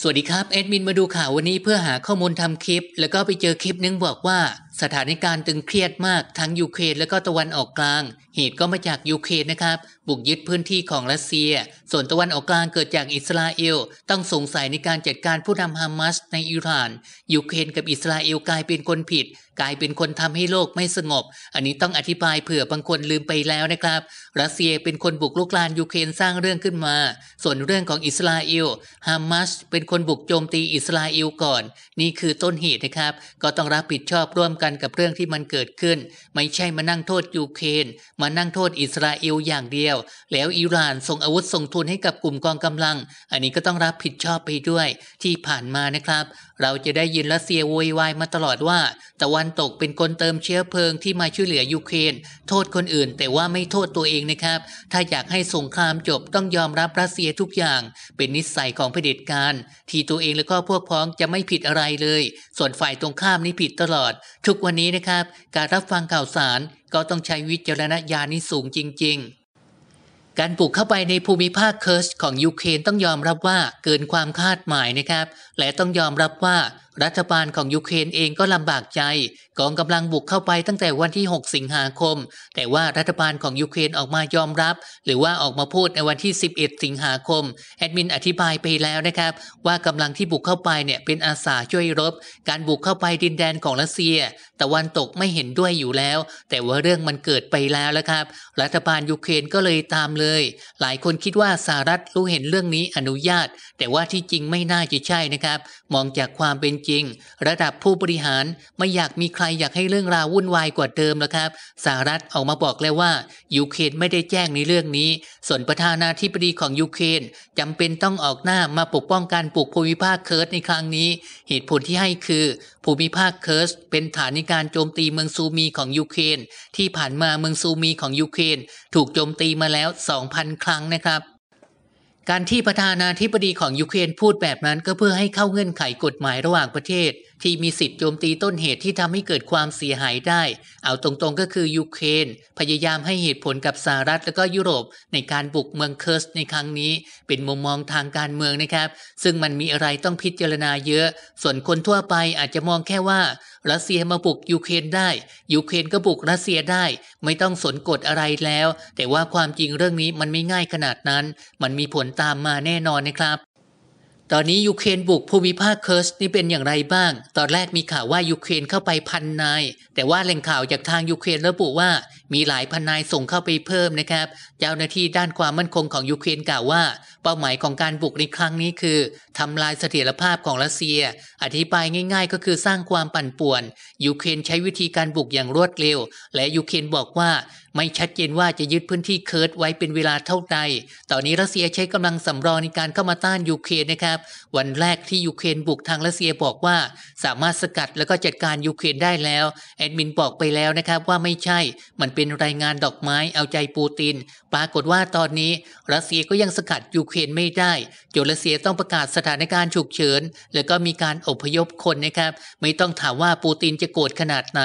สวัสดีครับแอดมินมาดูข่าววันนี้เพื่อหาข้อมูลทำคลิป แล้วก็ไปเจอคลิปนึงบอกว่าสถานการณ์ตึงเครียดมากทั้งยูเครนและก็ตะวันออกกลาง เหตุก็มาจากยูเครนนะครับ บุกยึดพื้นที่ของรัสเซีย ส่วนตะวันออกกลางเกิดจากอิสราเอล ต้องสงสัยในการจัดการผู้นำฮามาสในอิหร่านยูเครนกับอิสราเอลกลายเป็นคนผิด กลายเป็นคนทำให้โลกไม่สงบ อันนี้ต้องอธิบายเผื่อบางคนลืมไปแล้วนะครับรัสเซียเป็นคนบุกลุกลานยูเครนสร้างเรื่องขึ้นมา ส่วนเรื่องของอิสราเอลฮามาสเป็นคนบุกโจมตีอิสราเอลก่อน นี่คือต้นเหตุนะครับ ก็ต้องรับผิดชอบร่วมกันกันกับเรื่องที่มันเกิดขึ้น ไม่ใช่มานั่งโทษยูเครนมานั่งโทษอิสราเอลอย่างเดียว แล้วอิหร่านส่งอาวุธส่งทุนให้กับกลุ่มกองกำลัง อันนี้ก็ต้องรับผิดชอบไปด้วยที่ผ่านมานะครับ เราจะได้ยินรัสเซียโวยวายมาตลอดว่าตะวันตกเป็นคนเติมเชื้อเพลิงที่มาช่วยเหลือยูเครนโทษคนอื่นแต่ว่าไม่โทษตัวเองนะครับ ถ้าอยากให้สงครามจบต้องยอมรับรัสเซียทุกอย่าง เป็นนิสัยของเผด็จการที่ตัวเองแล้วก็พวกพ้องจะไม่ผิดอะไรเลย ส่วนฝ่ายตรงข้ามนี่ผิดตลอดทุกุวันนี้นะครับการรับฟังข่าวสารก็ต้องใช้วิจารณญาณนี่สูงจริง ๆ การปลูกเข้าไปในภูมิภาคเคิร์ชของยูเครนต้องยอมรับว่าเกินความคาดหมายนะครับ และต้องยอมรับว่ารัฐบาลของยูเครนเองก็ลำบากใจ กองกำลังบุกเข้าไปตั้งแต่วันที่ 6 สิงหาคม แต่ว่ารัฐบาลของยูเครนออกมายอมรับ หรือว่าออกมาพูดในวันที่ 11 สิงหาคม แอดมินอธิบายไปแล้วนะครับ ว่ากำลังที่บุกเข้าไปเนี่ยเป็นอาสาช่วยรบ การบุกเข้าไปดินแดนของรัสเซียตะวันตกไม่เห็นด้วยอยู่แล้ว แต่ว่าเรื่องมันเกิดไปแล้วแล้วครับ รัฐบาลยูเครนก็เลยตามเลย หลายคนคิดว่าสหรัฐรู้เห็นเรื่องนี้อนุญาต แต่ว่าที่จริงไม่น่าจะใช่นะครับ มองจากความเป็นจริงระดับผู้บริหารไม่อยากมีใครอยากให้เรื่องราววุ่นวายกว่าเดิมแล้วครับสหรัฐออกมาบอกแล้วว่ายูเครนไม่ได้แจ้งในเรื่องนี้ส่วนประธานาธิบดีของยูเครนจำเป็นต้องออกหน้ามาปกป้องการปลุกภูมิภาคเคิร์สในครั้งนี้ เหตุผลที่ให้คือ ภูมิภาคเคิร์ส เป็นฐานในการโจมตีเมืองซูมีของยูเครนที่ผ่านมาเมืองซูมีของยูเครนถูกโจมตีมาแล้ว 2,000 ครั้งนะครับการที่ประธานาธิบดีของยูเครนพูดแบบนั้นก็เพื่อให้เข้าเงื่อนไขกฎหมายระหว่างประเทศที่มีสิทธิ์โจมตีต้นเหตุที่ทำให้เกิดความเสียหายได้ เอาตรงๆก็คือยูเครนพยายามให้เหตุผลกับสหรัฐและก็ยุโรปในการบุกเมืองเคิร์สในครั้งนี้ เป็นมุมมองทางการเมืองนะครับ ซึ่งมันมีอะไรต้องพิจารณาเยอะ ส่วนคนทั่วไปอาจจะมองแค่ว่ารัสเซียมาบุกยูเครนได้ยูเครนก็บุกรัสเซียได้ ไม่ต้องสนกฎอะไรแล้ว แต่ว่าความจริงเรื่องนี้มันไม่ง่ายขนาดนั้น มันมีผลตามมาแน่นอนนะครับตอนนี้ยูเครนบุกภูมิภาคเคิร์สนี่เป็นอย่างไรบ้าง ตอนแรกมีข่าวว่ายูเครนเข้าไปพันนาย แต่ว่าแหล่งข่าวจากทางยูเครนระบุว่ามีหลายพันนายส่งเข้าไปเพิ่มนะครับ เจ้าหน้าที่ด้านความมั่นคงของยูเครนกล่าวว่า เป้าหมายของการบุกในครั้งนี้คือทำลายเสถียรภาพของรัสเซีย อธิบายง่ายๆก็คือสร้างความปั่นป่วน ยูเครนใช้วิธีการบุกอย่างรวดเร็ว และยูเครนบอกว่าไม่ชัดเจนว่าจะยึดพื้นที่เคิร์ดไว้เป็นเวลาเท่าใด ตอนนี้รัสเซียใช้กำลังสำรองในการเข้ามาต้านยูเครนนะครับ วันแรกที่ยูเครนบุกทางรัสเซียบอกว่า สามารถสกัดแล้วก็จัดการยูเครนได้แล้วแอดมินบอกไปแล้วนะครับว่าไม่ใช่ มันเป็นรายงานดอกไม้เอาใจปูติน ปรากฏว่าตอนนี้รัสเซียก็ยังสกัดยูเครนไม่ได้จนรัสเซียต้องประกาศสถานการณ์ฉุกเฉิน แล้วก็มีการอพยพคนนะครับ ไม่ต้องถามว่าปูตินจะโกรธขนาดไหน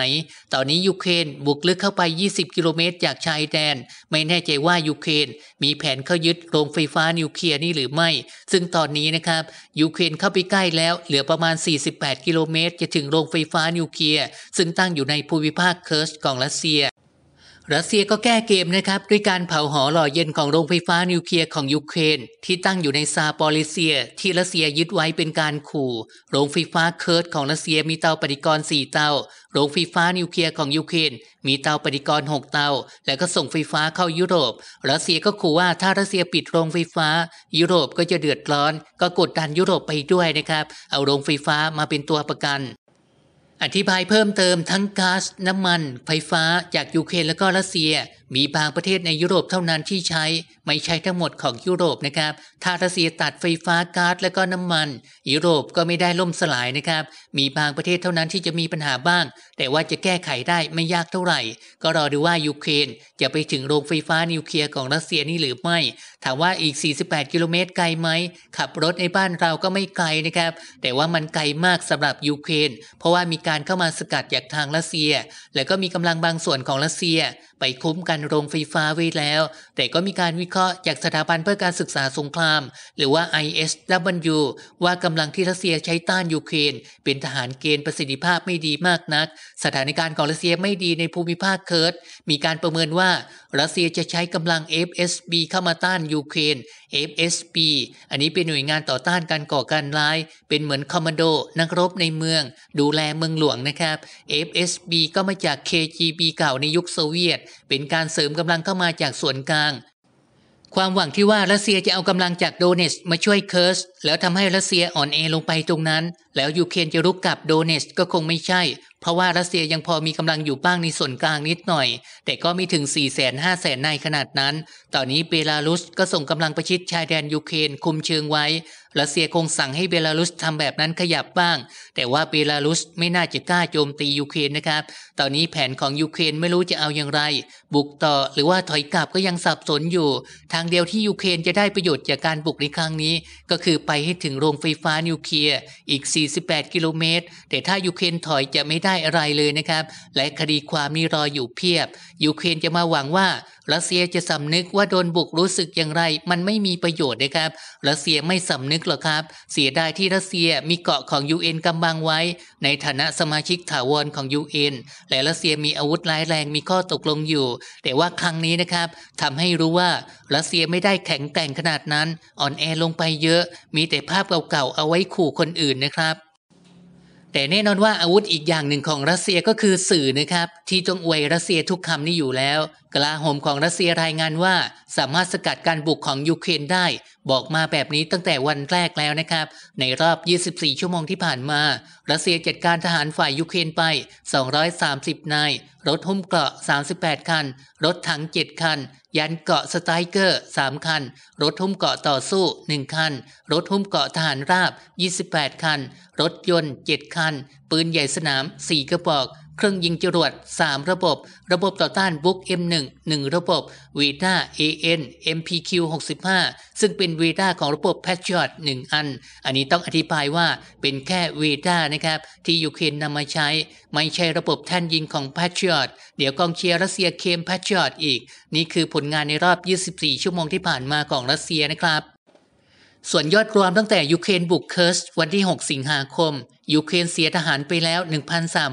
ตอนนี้ยูเครนบุกลึกเข้าไป 20 กิโลเมตรจากชายแดนไม่แน่ใจว่า ยูเครนมีแผนเข้ายึด โรงไฟฟ้านิวเคลียร์นี่หรือไม่ ซึ่งตอนนี้นะครับ ยูเครนเข้าไปใกล้แล้ว เหลือประมาณ 48 กิโลเมตร จะถึงโรงไฟฟ้านิวเคลียร์ซึ่งตั้งอยู่ในภูมิภาคเคิร์ชของรัสเซียรัสเซียก็แก้เกมนะครับด้วยการเผาหอหล่อเย็นของโรงไฟฟ้านิวเคลียร์ของยูเครนที่ตั้งอยู่ในซาปอลิเซียที่รัสเซียยึดไว้เป็นการขู่โรงไฟฟ้าเคิร์ดของรัสเซียมีเตาปฏิกรณ์ 4 เตาโรงไฟฟ้านิวเคลียร์ของยูเครนมีเตาปฏิกรณ์ 6 เตาและก็ส่งไฟฟ้าเข้ายุโรปรัสเซียก็ขู่ว่าถ้ารัสเซียปิดโรงไฟฟ้า ยุโรปก็จะเดือดร้อน ก็กดดันยุโรปไปด้วยนะครับเอาโรงไฟฟ้ามาเป็นตัวประกันอธิบายเพิ่มเติมทั้งก๊าซน้ำมัน ไฟฟ้า จากยูเครนและก็รัสเซียมีบางประเทศในยุโรปเท่านั้นที่ใช้ไม่ใช่ทั้งหมดของยุโรปนะครับ ถ้ารัสเซียตัดไฟฟ้าก๊าซและก็น้ำมัน ยุโรปก็ไม่ได้ล่มสลายนะครับ มีบางประเทศเท่านั้นที่จะมีปัญหาบ้าง แต่ว่าจะแก้ไขได้ไม่ยากเท่าไหร่ ก็รอดูว่ายูเครนจะไปถึงโรงไฟฟ้านิวเคลียร์ของรัสเซียนี่หรือไม่ ถามว่าอีก 48 กิโลเมตรไกลไหมขับรถในบ้านเราก็ไม่ไกลนะครับ แต่ว่ามันไกลมากสำหรับยูเครนเพราะว่ามีการเข้ามาสกัดจากทางรัสเซีย และก็มีกำลังบางส่วนของรัสเซียไปคุ้มกันการโรงไฟฟ้าไว้แล้ว แต่ก็มีการวิเคราะห์จากสถาบันเพื่อการศึกษาสงคราม หรือว่า ISW ว่ากำลังที่รัสเซียใช้ต้านยูเครนเป็นทหารเกณฑ์ประสิทธิภาพไม่ดีมากนัก สถานการณ์ของรัสเซียไม่ดีในภูมิภาคเคิร์ดมีการประเมินว่ารัสเซียจะใช้กำลัง FSB เข้ามาต้านยูเครน FSB อันนี้เป็นหน่วยงานต่อต้านการก่อการร้าย เป็นเหมือนคอมมานโดนักรบในเมือง ดูแลเมืองหลวงนะครับ FSB ก็มาจาก KGB เก่าในยุคโซเวียต เป็นการเสริมกำลังเข้ามาจากส่วนกลาง ความหวังที่ว่ารัสเซียจะเอากำลังจากโดเนสมาช่วยเคิร์สแล้วทำให้รัสเซียอ่อนแอลงไปตรงนั้น แล้วยูเครนจะรุกกลับโดเนสก็คงไม่ใช่เพราะว่ารัสเซียยังพอมีกำลังอยู่บ้างในส่วนกลางนิดหน่อย แต่ก็ไม่ถึง4่แสนห้าแสนายขนาดนั้น ตอนนี้เบลารุสก็ส่งกำลังประชิดชายแดนยูเครนคุมเชิงไว้รัสเซียคงสั่งให้เบลารุสทำแบบนั้นขยับบ้าง แต่ว่าเบลารุสไม่น่าจะกล้าโจมตียูเครนนะครับ ตอนนี้แผนของยูเครนไม่รู้จะเอาอย่างไร บุกต่อหรือว่าถอยกลับก็ยังสับสนอยู่ ทางเดียวที่ยูเครนจะได้ประโยชน์จากการบุกในครั้งนี้ ก็คือไปให้ถึงโรงไฟฟ้านิวเคลียร์อีก48กิโลเมตรแต่ถ้ายูเครนถอยจะไม่ได้ได้อะไรเลยนะครับ และคดีความนีรออยู่เพียบยูเครนจะมาหวังว่ารัสเซียจะสำนึกว่าโดนบุกรู้สึกอย่างไร มันไม่มีประโยชน์นะครับรัสเซียไม่สำนึกหรอกครับ เสียดายที่รัสเซียมีเกาะของ UN กำบังไว้ ในฐานะสมาชิกถาวรของ UN และรัสเซียมีอาวุธร้ายแรงมีข้อตกลงอยู่ แต่ว่าครั้งนี้นะครับทำให้รู้ว่ารัสเซียไม่ได้แข็งแกร่งขนาดนั้นอ่อนแอลงไปเยอะ มีแต่ภาพเก่าๆเอาไว้ขู่คนอื่นนะครับแต่แน่นอนว่าอาวุธอีกอย่างหนึ่งของรัสเซียก็คือสื่อนะครับ ที่จงอวยรัสเซียทุกคำนี้อยู่แล้วกลาโหมของรัสเซียรายงานว่า สามารถสกัดการบุกของยูเครนได้ บอกมาแบบนี้ตั้งแต่วันแรกแล้วนะครับ ในรอบ 24 ชั่วโมงที่ผ่านมา รัสเซียจัดการทหารฝ่ายยูเครนไป 230 นาย รถหุ้มเกราะ 38 คัน รถถัง 7 คันยันเกาะสไตเกอร์ 3 คัน รถหุ้มเกาะต่อสู้ 1 คัน รถหุ้มเกาะทหารราบ 28 คัน รถยนต์ 7 คัน ปืนใหญ่สนาม 4 กระบอกเครื่องยิงจรวด 3 ระบบ ระบบต่อต้านบุก M1 1 ระบบวีด้า AN MPQ 65ซึ่งเป็นวีด้าของระบบ Patriot 1 อัน อันนี้ต้องอธิบายว่าเป็นแค่วีด้านะครับ ที่ยูเครนนำมาใช้ไม่ใช่ระบบแท่นยิงของ Patriot เดี๋ยวกองเชียร์รัสเซียเคม Patriot อีก นี่คือผลงานในรอบ 24 ชั่วโมงที่ผ่านมาของรัสเซียนะครับส่วนยอดรวมตั้งแต่ยูเครนบุกเคิร์สวันที่ 6 สิงหาคมยูเครนเสียทหารไปแล้ว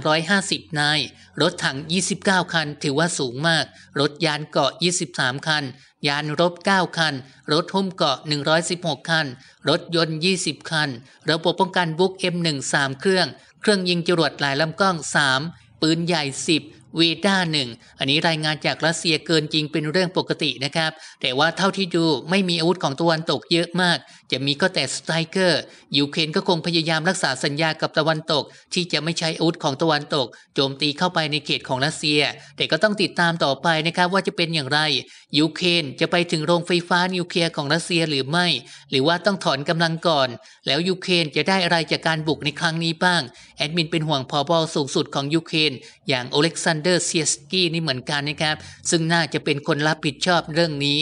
1,350นายรถถัง 29 คันถือว่าสูงมาก รถยานเกาะ 23 คัน ยานรบ 9 คัน รถทุ่มเกาะ 116 คัน รถยนต์ 20 คัน ระบบป้องกันบุก M1 3เครื่อง เครื่องยิงจรวดหลายลำกล้อง 3 ปืนใหญ่ 10วีด้าหนึ่ง อันนี้รายงานจากรัสเซียเกินจริงเป็นเรื่องปกตินะครับ แต่ว่าเท่าที่ดูไม่มีอาวุธของตะวันตกเยอะมาก จะมีก็แต่สไตรเกอร์ยูเครนก็คงพยายามรักษาสัญญากับตะวันตก ที่จะไม่ใช้อาวุธของตะวันตก โจมตีเข้าไปในเขตของรัสเซีย แต่ก็ต้องติดตามต่อไปนะครับว่าจะเป็นอย่างไรยูเครนจะไปถึงโรงไฟฟ้านิวเคลียร์ของรัสเซียหรือไม่ หรือว่าต้องถอนกำลังก่อน แล้วยูเครนจะได้อะไรจากการบุกในครั้งนี้บ้างแอดมินเป็นห่วงพอบอสูงสุดของยูเครนอย่างโอเล็กซานเดอร์เซียสกี้นี่เหมือนกันนะครับ ซึ่งน่าจะเป็นคนรับผิดชอบเรื่องนี้